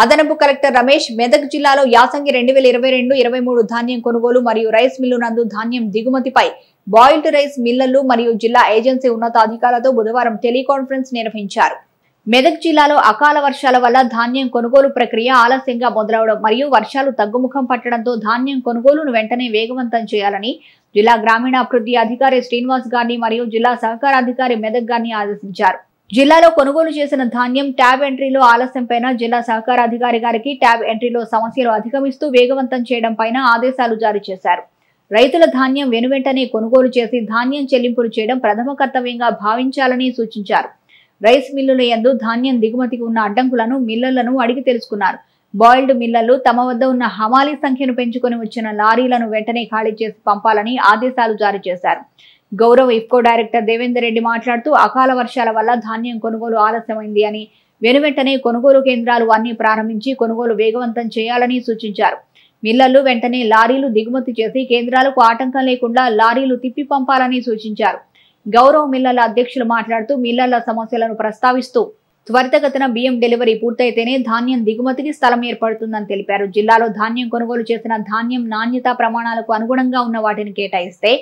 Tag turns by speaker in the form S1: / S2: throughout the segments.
S1: అదనపు కలెక్టర్ రమేష్ మెదక్ జిల్లాలో యాసంగి రెండు వేల ఇరవై రెండు ఇరవై మూడు ధాన్యం కొనుగోలు మరియు రైస్ మిల్లు నందు ధాన్యం దిగుమతిపై బాయిల్డ్ రైస్ మిల్లర్లు మరియు జిల్లా ఏజెన్సీ ఉన్నతాధికారులతో బుధవారం టెలికాన్ఫరెన్స్ నిర్వహించారు మెదక్ జిల్లాలో అకాల వర్షాల వల్ల ధాన్యం కొనుగోలు ప్రక్రియ ఆలస్యంగా మొదలవడం మరియు వర్షాలు తగ్గుముఖం పట్టడంతో ధాన్యం కొనుగోలును వెంటనే వేగవంతం చేయాలని జిల్లా గ్రామీణాభివృద్ధి అధికారి శ్రీనివాస్ గారిని మరియు జిల్లా సహకారాధికారి మెదక్ గారిని ఆదేశించారు జిల్లాలో కొనుగోలు చేసిన ధాన్యం ట్యాబ్ ఎంట్రీలో పైన జిల్లా సహకార అధికారి గారికి ట్యాబ్ ఎంట్రీలో సమస్యలు అధిగమిస్తూ వేగవంతం పైన ఆదేశాలు జారీ చేశారు రైతుల ధాన్యం వెనువెంటనే కొనుగోలు చేసి ధాన్యం చెల్లింపులు చేయడం ప్రథమ కర్తవ్యంగా భావించాలని సూచించారు రైస్ మిల్లుల యందు ధాన్యం దిగుమతికి ఉన్న అడ్డంకులను మిల్లర్లను అడిగి తెలుసుకున్నారు బాయిల్డ్ మిల్లలు తమ వద్ద ఉన్న హమాలీ సంఖ్యను పెంచుకొని వచ్చిన లారీలను వెంటనే ఖాళీ చేసి పంపాలని ఆదేశాలు జారీ చేశారు గౌరవ్ ఇఫ్కో డైరెక్టర్ దేవేందర్ రెడ్డి మాట్లాడుతూ అకాల వర్షాల వల్ల ధాన్యం కొనుగోలు ఆలస్యమైంది అని వెనువెంటనే కొనుగోలు కేంద్రాలు అన్ని ప్రారంభించి కొనుగోలు వేగవంతం చేయాలని సూచించారు మిల్లర్లు వెంటనే లారీలు దిగుమతి చేసి కేంద్రాలకు ఆటంకం లేకుండా లారీలు తిప్పి పంపాలని సూచించారు గౌరవ్ మిల్లర్ల అధ్యక్షులు మాట్లాడుతూ మిల్లర్ల సమస్యలను ప్రస్తావిస్తూ త్వరితగతిన బియ్యం డెలివరీ పూర్తయితేనే ధాన్యం దిగుమతికి స్థలం ఏర్పడుతుందని తెలిపారు జిల్లాలో ధాన్యం కొనుగోలు చేసిన ధాన్యం నాణ్యతా ప్రమాణాలకు అనుగుణంగా ఉన్న వాటిని కేటాయిస్తే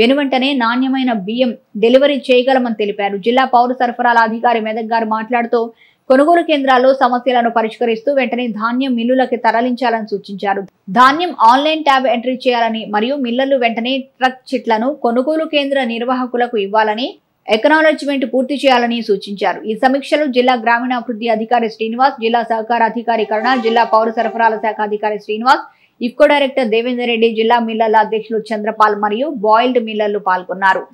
S1: వెనువెంటనే నాణ్యమైన బియ్యం డెలివరీ చేయగలమని తెలిపారు జిల్లా పౌర సరఫరాల అధికారి మెదక్ గారు మాట్లాడుతూ కొనుగోలు కేంద్రాల్లో సమస్యలను పరిష్కరిస్తూ వెంటనే ధాన్యం మిల్లులకి తరలించాలని సూచించారు ధాన్యం ఆన్లైన్ ట్యాబ్ ఎంట్రీ చేయాలని మరియు మిల్లర్లు వెంటనే ట్రక్ చిట్లను కొనుగోలు కేంద్ర నిర్వాహకులకు ఇవ్వాలని ఎకనాలజ్మెంట్ పూర్తి చేయాలని సూచించారు ఈ సమీక్షలు జిల్లా గ్రామీణాభివృద్ధి అధికారి శ్రీనివాస్ జిల్లా సహకార అధికారి కరుణ జిల్లా పౌర సరఫరాల శాఖ అధికారి శ్రీనివాస్ ఇఫ్కో డైరెక్టర్ దేవేందర్ రెడ్డి జిల్లా మిల్లర్ల అధ్యక్షులు చంద్రపాల్ మరియు బాయిల్డ్ మిల్లర్లు పాల్గొన్నారు